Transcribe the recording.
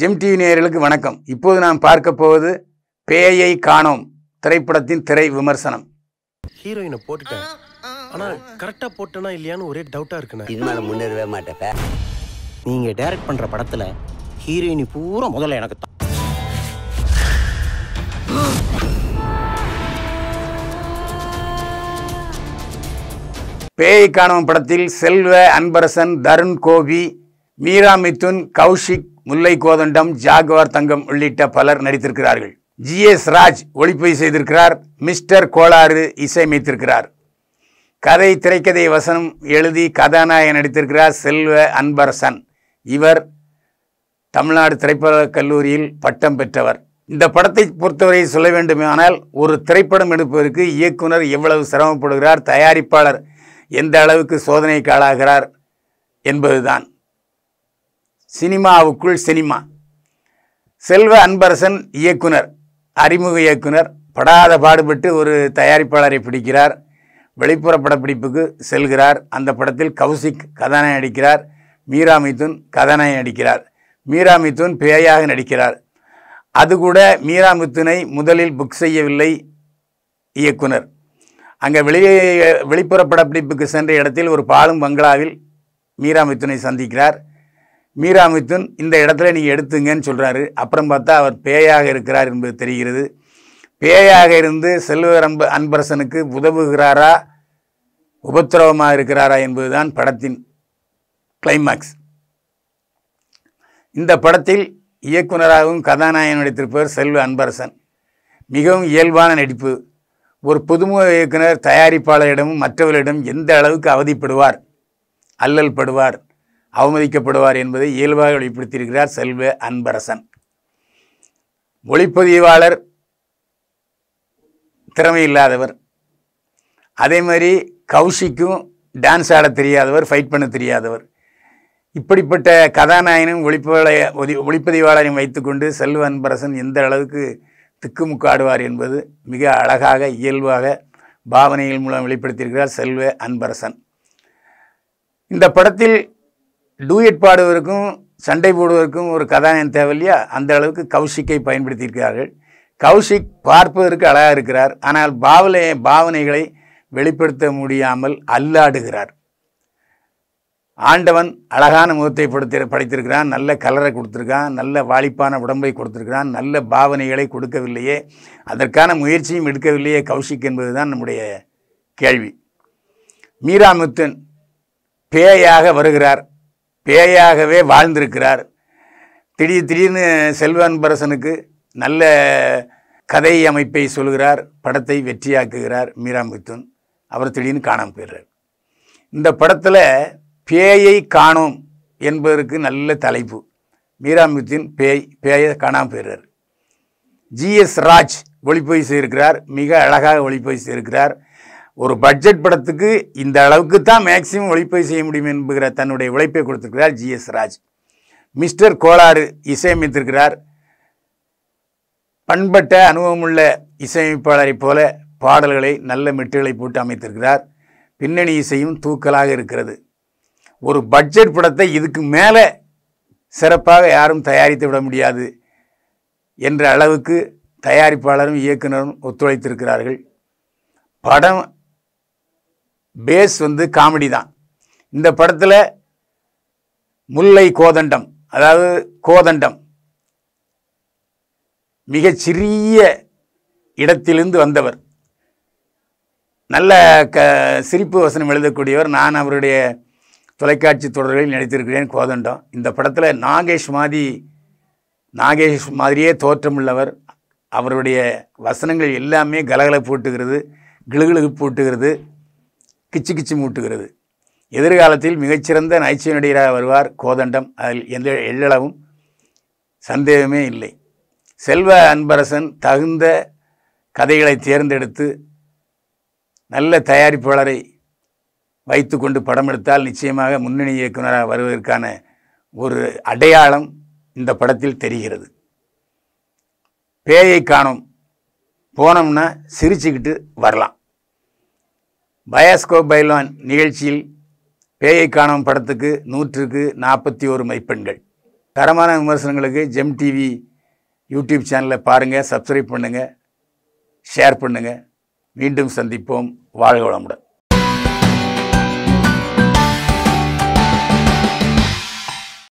GeM TV நேயர்களுக்கு வணக்கம் இப்போது நாம் பார்க்க போவது பேயை காணோம் திரைப்படத்தின் திரை விமர்சனம் ஹீரோயினை போட்டுட்டேன் ஆனால் கரெக்டாக போட்டனா இல்லையான்னு ஒரே டவுட்டாக இருக்குண்ணா இது மேலே முன்னேறவே மாட்டேன் நீங்கள் டைரக்ட் பண்ணுற படத்தில் ஹீரோயினி பூரா முதல்ல எனக்கு தான் பேயை காணவன் படத்தில் செல்வ அன்பரசன் தருண் கோபி மீரா மிதுன் கௌஷிக் முல்லை கோதண்டம் ஜாகுவார் தங்கம் உள்ளிட்ட பலர் நடித்திருக்கிறார்கள் ஜி எஸ் ராஜ் ஒளிப்பதிவு செய்திருக்கிறார் மிஸ்டர் கோளாறு இசையமைத்திருக்கிறார் கதை திரைக்கதை வசனம் எழுதி கதாநாயகன் நடித்திருக்கிறார் செல்வ அன்பரசன் இவர் தமிழ்நாடு திரைப்பட கல்லூரியில் பட்டம் பெற்றவர் இந்த படத்தை பொறுத்தவரை சொல்ல வேண்டுமானால் ஒரு திரைப்படம் எடுப்பதற்கு இயக்குனர் எவ்வளவு சிரமப்படுகிறார் தயாரிப்பாளர் எந்த அளவுக்கு சோதனைக்கு ஆளாகிறார் என்பதுதான் சினிமாவுக்குள் சினிமா செல்வ அன்பரசன் இயக்குனர் அறிமுக இயக்குனர் படாத பாடுபட்டு ஒரு தயாரிப்பாளரை பிடிக்கிறார் வெளிப்புற படப்பிடிப்புக்கு செல்கிறார் அந்த படத்தில் கௌசிக் கதாநாயகன் நடிக்கிறார் மீரா மிதுன் கதாநாயகன் நடிக்கிறார் மீரா மிதுன் பேயாக நடிக்கிறார் அது கூட மீரா மிதுனை முதலில் புக் செய்யவில்லை இயக்குனர் அங்கே வெளியே வெளிப்புற படப்பிடிப்புக்கு சென்ற இடத்தில் ஒரு பாலும் பங்களாவில் மீரா மிதுனை சந்திக்கிறார் மீரா இந்த இடத்துல நீங்கள் எடுத்துங்கன்னு சொல்கிறாரு அப்புறம் பார்த்தா அவர் பேயாக இருக்கிறார் என்பது தெரிகிறது பேயாக இருந்து செல்வ அன்பரசனுக்கு உதவுகிறாரா உபத்திரவமாக இருக்கிறாரா என்பதுதான் படத்தின் கிளைமாக்ஸ் இந்த படத்தில் இயக்குனராகவும் கதாநாயகன் நடித்திருப்பவர் செல்வ அன்பரசன் மிகவும் இயல்பான நடிப்பு ஒரு புதுமுக இயக்குனர் தயாரிப்பாளரிடமும் மற்றவர்களிடம் எந்த அளவுக்கு அவதிப்படுவார் அல்லல் படுவார் அவமதிக்கப்படுவார் என்பதை இயல்பாக வெளிப்படுத்தியிருக்கிறார் செல்வ அன்பரசன் ஒளிப்பதிவாளர் திறமை இல்லாதவர் அதே மாதிரி கௌஷிக்கும் டான்ஸ் ஆட தெரியாதவர் ஃபைட் பண்ண தெரியாதவர் இப்படிப்பட்ட கதாநாயகனும் ஒளிப்பதிவாளை ஒதி ஒளிப்பதிவாளரையும் வைத்துக்கொண்டு செல்வ அன்பரசன் எந்த அளவுக்கு திக்குமுக்காடுவார் என்பது மிக அழகாக இயல்பாக பாவனைகள் மூலம் வெளிப்படுத்தியிருக்கிறார் செல்வ அன்பரசன் இந்த படத்தில் டூயட் பாடுவதற்கும் சண்டை போடுவதற்கும் ஒரு கதாநாயகன் தேவையில்லையா அந்த அளவுக்கு கௌஷிக்கை பயன்படுத்தியிருக்கிறார்கள் கௌஷிக் பார்ப்பதற்கு அழகாக இருக்கிறார் ஆனால் பாவலைய பாவனைகளை வெளிப்படுத்த முடியாமல் அல்லாடுகிறார் ஆண்டவன் அழகான முகத்தை படுத்த படைத்திருக்கிறான் நல்ல கலரை கொடுத்துருக்கான் நல்ல வாலிப்பான உடம்பை கொடுத்துருக்கிறான் நல்ல பாவனைகளை கொடுக்கவில்லையே அதற்கான முயற்சியும் எடுக்கவில்லையே கௌஷிக் என்பது தான் நம்முடைய கேள்வி மீராமுத்தன் பேயாக வருகிறார் பேயாகவே வாழ்ந்திருக்கிறார் திடீர் திடீர்னு செல்வன் பரசனுக்கு நல்ல கதை அமைப்பை சொல்கிறார் படத்தை வெற்றியாக்குகிறார் மீரா மித்துன் அவர் திடீர்னு காணாமல் போயிடுறார் இந்த படத்தில் பேயை காணோம் என்பதற்கு நல்ல தலைப்பு மீரா மித்துன் பேய் பேயை காணாமல் போயிடுறார் ஜிஎஸ் ராஜ் ஒளிப்பதிவு செய்திருக்கிறார் மிக அழகாக ஒளிப்பதிவு செய்திருக்கிறார் ஒரு பட்ஜெட் படத்துக்கு இந்த அளவுக்கு தான் மேக்சிமம் ஒளிப்பதிவு செய்ய முடியும் என்கிற தன்னுடைய உழைப்பை கொடுத்திருக்கிறார் எஸ் ராஜ் மிஸ்டர் கோளாறு இசையமைத்திருக்கிறார் பண்பட்ட அனுபவமுள்ள இசையமைப்பாளரைப் போல பாடல்களை நல்ல மெட்டுகளை போட்டு அமைத்திருக்கிறார் பின்னணி இசையும் தூக்கலாக இருக்கிறது ஒரு பட்ஜெட் படத்தை இதுக்கு மேலே சிறப்பாக யாரும் தயாரித்து விட முடியாது என்ற அளவுக்கு தயாரிப்பாளரும் இயக்குனரும் ஒத்துழைத்திருக்கிறார்கள் படம் பேஸ் வந்து காமெடி தான் இந்த படத்தில் முல்லை கோதண்டம் அதாவது கோதண்டம் மிகச்சிறிய இடத்திலிருந்து வந்தவர் நல்ல க சிரிப்பு வசனம் எழுதக்கூடியவர் நான் அவருடைய தொலைக்காட்சி தொடர்களில் நடித்திருக்கிறேன் கோதண்டம் இந்த படத்தில் நாகேஷ் மாதிரி நாகேஷ் மாதிரியே தோற்றம் உள்ளவர் அவருடைய வசனங்கள் எல்லாமே கலகலை போட்டுகிறது கிளுகிழு போட்டுகிறது கிச்சு கிச்சு மூட்டுகிறது எதிர்காலத்தில் மிகச்சிறந்த நகைச்சுவை நடிகராக வருவார் கோதண்டம் அதில் எந்த எள்ளளவும் சந்தேகமே இல்லை செல்வ அன்பரசன் தகுந்த கதைகளை தேர்ந்தெடுத்து நல்ல தயாரிப்பாளரை வைத்து கொண்டு படம் எடுத்தால் நிச்சயமாக முன்னணி இயக்குநராக வருவதற்கான ஒரு அடையாளம் இந்த படத்தில் தெரிகிறது பேயை காணும் போனோம்னா சிரிச்சுக்கிட்டு வரலாம் பயாஸ்கோ பைலான் நிகழ்ச்சியில் பேயை காணும் படத்துக்கு நூற்றுக்கு நாற்பத்தி ஒரு மைப்பெண்கள் தரமான விமர்சனங்களுக்கு ஜெம் டிவி யூடியூப் சேனலில் பாருங்கள் சப்ஸ்கிரைப் பண்ணுங்கள் ஷேர் பண்ணுங்கள் மீண்டும் சந்திப்போம் வாழ்க வளமுடன்